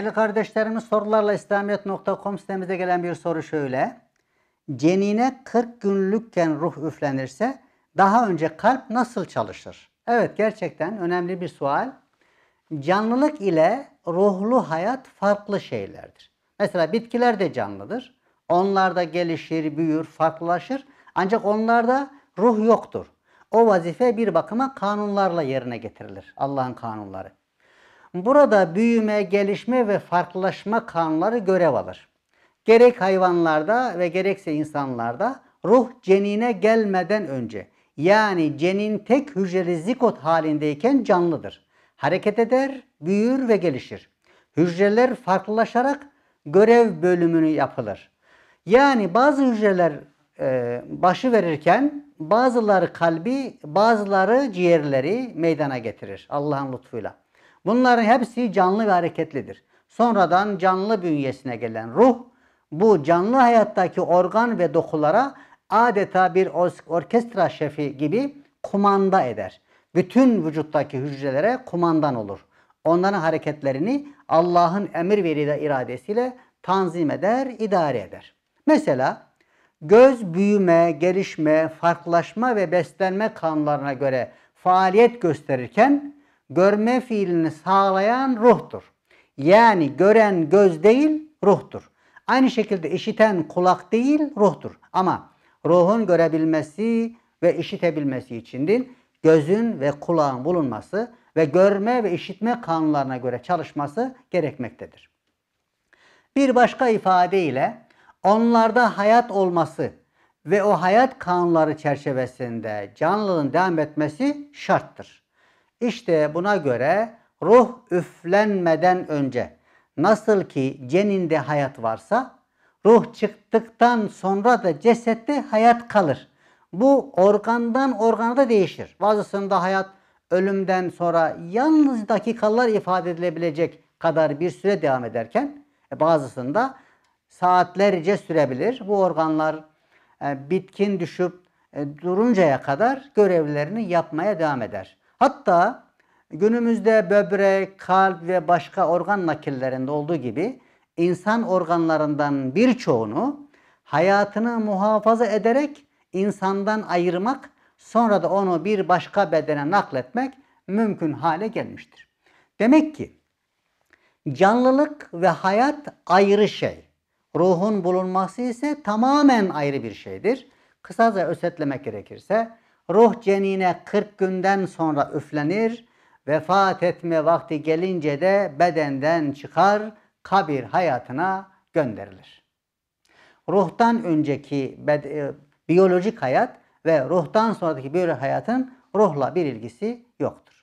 Değerli kardeşlerimiz sorularla İslamiyet.com sitemize gelen bir soru şöyle. Cenine 40 günlükken ruh üflenirse daha önce kalp nasıl çalışır? Evet gerçekten önemli bir sual. Canlılık ile ruhlu hayat farklı şeylerdir. Mesela bitkiler de canlıdır. Onlar da gelişir, büyür, farklılaşır. Ancak onlarda ruh yoktur. O vazife bir bakıma kanunlarla yerine getirilir. Allah'ın kanunları. Burada büyüme, gelişme ve farklılaşma kanunları görev alır. Gerek hayvanlarda ve gerekse insanlarda ruh cenine gelmeden önce yani cenin tek hücreli zikot halindeyken canlıdır. Hareket eder, büyür ve gelişir. Hücreler farklılaşarak görev bölümünü yapılır. Yani bazı hücreler e, başı verirken bazıları kalbi, bazıları ciğerleri meydana getirir Allah'ın lütfuyla. Bunların hepsi canlı ve hareketlidir. Sonradan canlı bünyesine gelen ruh bu canlı hayattaki organ ve dokulara adeta bir orkestra şefi gibi kumanda eder. Bütün vücuttaki hücrelere kumandan olur. Onların hareketlerini Allah'ın emir ve iradesiyle tanzim eder, idare eder. Mesela göz büyüme, gelişme, farklılaşma ve beslenme kanunlarına göre faaliyet gösterirken görme fiilini sağlayan ruhtur. Yani gören göz değil ruhtur. Aynı şekilde işiten kulak değil ruhtur. Ama ruhun görebilmesi ve işitebilmesi için değil, gözün ve kulağın bulunması ve görme ve işitme kanunlarına göre çalışması gerekmektedir. Bir başka ifadeyle onlarda hayat olması ve o hayat kanunları çerçevesinde canlılığın devam etmesi şarttır. İşte buna göre ruh üflenmeden önce nasıl ki ceninde hayat varsa ruh çıktıktan sonra da cesette hayat kalır. Bu organdan organa da değişir. Bazısında hayat ölümden sonra yalnız dakikalar ifade edilebilecek kadar bir süre devam ederken e, bazısında saatlerce sürebilir. Bu organlar e, bitkin düşüp e, duruncaya kadar görevlerini yapmaya devam eder. Hatta günümüzde böbrek, kalp ve başka organ nakillerinde olduğu gibi insan organlarından birçoğunu hayatını muhafaza ederek insandan ayırmak, sonra da onu bir başka bedene nakletmek mümkün hale gelmiştir. Demek ki canlılık ve hayat ayrı şey. Ruhun bulunması ise tamamen ayrı bir şeydir. Kısaca özetlemek gerekirse Ruh cenine 40 günden sonra üflenir. Vefat etme vakti gelince de bedenden çıkar, kabir hayatına gönderilir. Ruhtan önceki e, biyolojik hayat ve ruhtan sonraki biyolojik hayatın ruhla bir ilgisi yoktur.